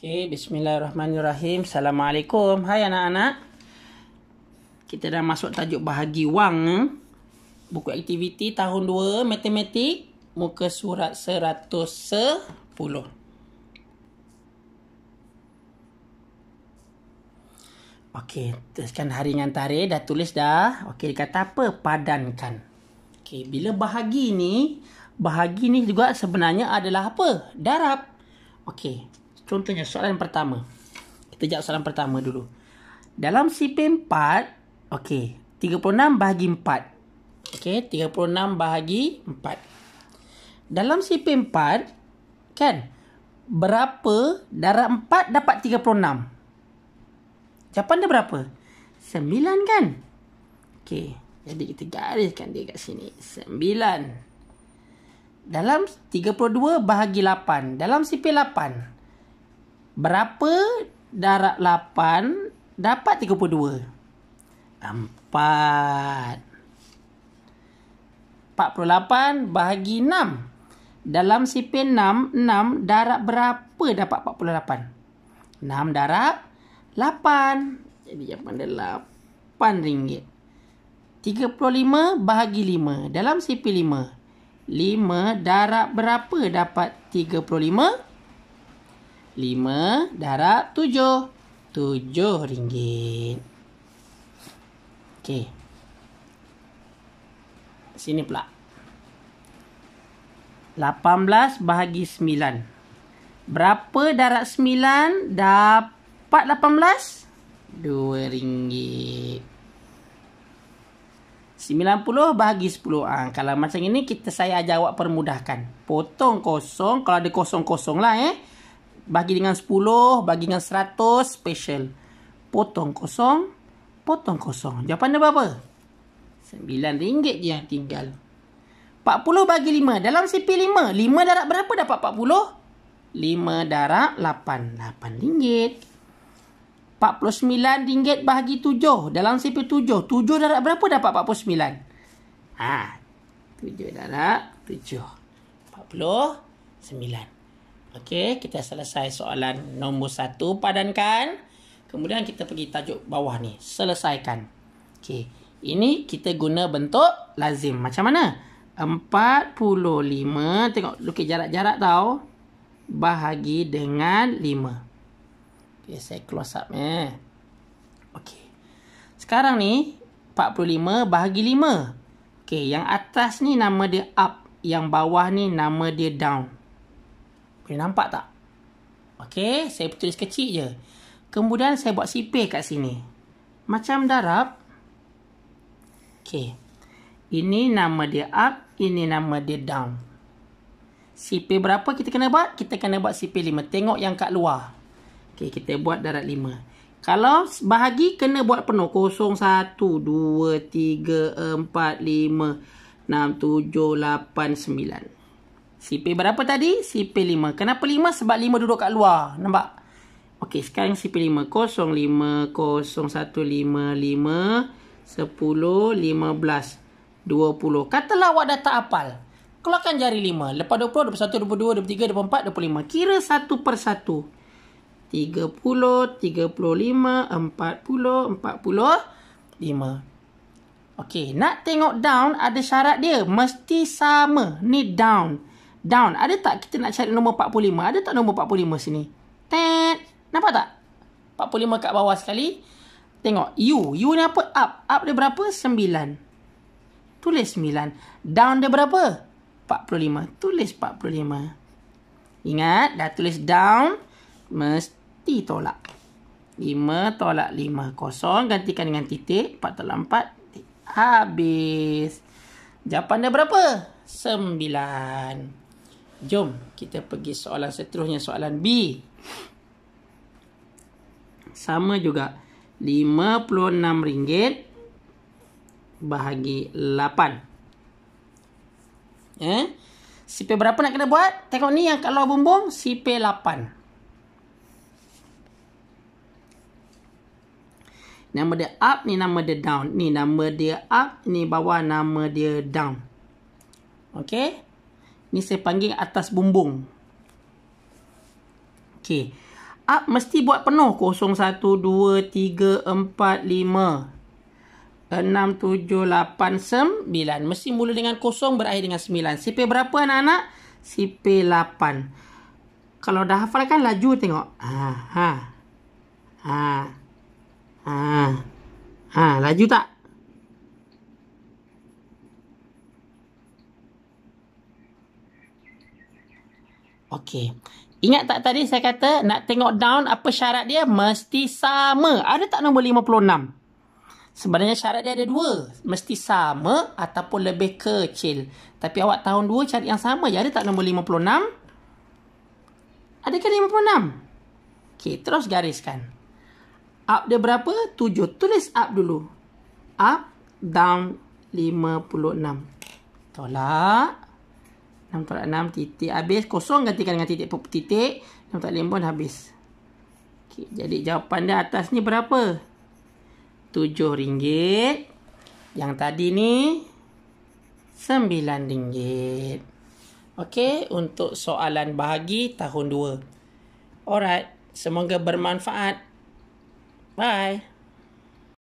Okey, bismillahirrahmanirrahim. Assalamualaikum. Hai anak-anak. Kita dah masuk tajuk bahagi wang. Buku aktiviti tahun 2, matematik. Muka surat 110. Okey, teruskan hari dengan tarikh. Dah tulis dah. Okey, dia kata apa? Padankan. Okey, bila bahagi ni, bahagi ni juga sebenarnya adalah apa? Darab. Okey, Contohnya soalan pertama. Kita jawab soalan pertama dulu. Dalam CP4, okey, 36 bahagi 4. Okey, 36 bahagi 4. Dalam CP4, kan? Berapa darab 4 dapat 36? Jawapan dia berapa? 9 kan? Okey, jadi kita gariskan dia kat sini. 9. Dalam 32 bahagi 8. Dalam CP Berapa darab 8 dapat 32? 4. 48 bahagi 6. Dalam sipin 6, 6 darab berapa dapat 48? 6 darab 8. Jadi jawapan dia 8 ringgit. 35 bahagi 5. Dalam sipin 5. 5 darab berapa dapat 35? 35 lima darab tujuh. Tujuh ringgit. Okey. Sini pula. Lapan belas bahagi sembilan. Berapa darab sembilan dapat lapan belas? Dua ringgit. Sembilan puluh bahagi sepuluh. Ha, kalau macam ini kita saya jawab permudahkan. Potong kosong. Kalau ada kosong-kosong lah eh. Bagi dengan 10, bagi dengan 100, special. Potong kosong, potong kosong. Jawapan dia berapa? RM9 je yang tinggal. 40 bagi 5. Dalam CP 5, 5 darab berapa dapat 40? 5 darab 8. 8 ringgit. 49 ringgit bahagi 7. Dalam CP 7, 7 darab berapa dapat 49? Ha, 7 darab 7. 49. Okey, kita selesai soalan nombor satu. Padankan. Kemudian kita pergi tajuk bawah ni. Selesaikan. Okey. Ini kita guna bentuk lazim. Macam mana? 45. Tengok, lukis jarak-jarak tau. Bahagi dengan 5. Okey, saya close up ya. Eh. Okey. Sekarang ni, 45 bahagi 5. Okey, yang atas ni nama dia up. Yang bawah ni nama dia down. Boleh nampak tak? Okey, saya tulis kecil je. Kemudian saya buat sipih kat sini. Macam darab. Okey. Ini nama dia up, ini nama dia down. Sipih berapa kita kena buat? Kita kena buat sipih 5. Tengok yang kat luar. Okey, kita buat darab 5. Kalau bahagi kena buat penuh. 0, 1, 2, 3, 4, 5, 6, 7, 8, 9. CP berapa tadi? CP 5. Kenapa 5? Sebab 5 duduk kat luar. Nampak? Okey, sekarang sipil 5. 0, 5, 0, 1, 5, 5, 10, 15, 20. Katalah awak dah tak hafal. Keluarkan jari 5. Lepas 20, 21, 22, 23, 24, 25. Kira 1 per 1. 30, 35, 40, 45. Okey, nak tengok down ada syarat dia. Mesti sama. Ni Down down. Ada tak kita nak cari nombor 45? Ada tak nombor 45 sini? Tet. Nampak tak? 45 kat bawah sekali. Tengok. U. U ni apa? Up. Up dia berapa? 9. Tulis 9. Down dia berapa? 45. Tulis 45. Ingat. Dah tulis down. Mesti tolak. 5 tolak 5. Kosong. Gantikan dengan titik. 4 tolak 4. Habis. Jawapan dia berapa? 9. 9. Jom kita pergi soalan seterusnya soalan B. Sama juga RM56 bahagi 8. Eh? Ya. Sipir berapa nak kena buat? Tengok ni yang kalau bumbung sipir 8. Nama dia up ni nama dia down. Ni nama dia up ni bawah nama dia down. Okey? Ni saya panggil atas bumbung. Okey. Up mesti buat penuh. 0, 1, 2, 3, 4, 5, 6, 7, 8, 9. Mesti mula dengan kosong berakhir dengan 9. Sipir berapa anak-anak? Sipir 8. Kalau dah hafal kan laju tengok. Ha, ha. Ha. Ha. Ha, laju tak? Okey. Ingat tak tadi saya kata nak tengok down apa syarat dia? Mesti sama. Ada tak nombor 56? Sebenarnya syarat dia ada dua. Mesti sama ataupun lebih kecil. Tapi awak tahun dua cari yang sama je. Ada tak nombor 56? Ada ke 56? Okey, terus gariskan. Up dia berapa? 7. Tulis up dulu. Up, down, 56. Tolak. 6 tolak 6 titik habis. Kosong gantikan dengan titik. Titik. 6 tolak 5 pun habis. Okay, jadi jawapan dia atas ni berapa? rm ringgit. Yang tadi ni rm ringgit. Okey, untuk soalan bahagi tahun 2. Alright, semoga bermanfaat. Bye.